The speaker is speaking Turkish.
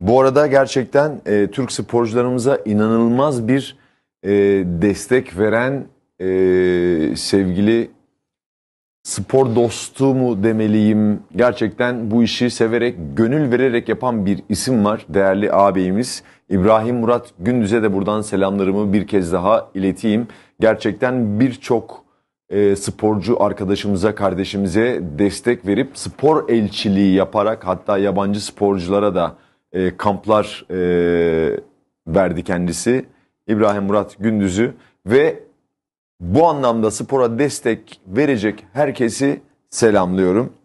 Bu arada gerçekten e, Türk sporcularımıza inanılmaz bir e, destek veren e, sevgili spor dostu mu demeliyim? Gerçekten bu işi severek, gönül vererek yapan bir isim var değerli ağabeyimiz. İbrahim Murat Gündüz'e de buradan selamlarımı bir kez daha ileteyim. Gerçekten birçok e, sporcu arkadaşımıza, kardeşimize destek verip spor elçiliği yaparak hatta yabancı sporculara da e, kamplar e, verdi kendisi. İbrahim Murat Gündüz'ü ve bu anlamda spora destek verecek herkesi selamlıyorum.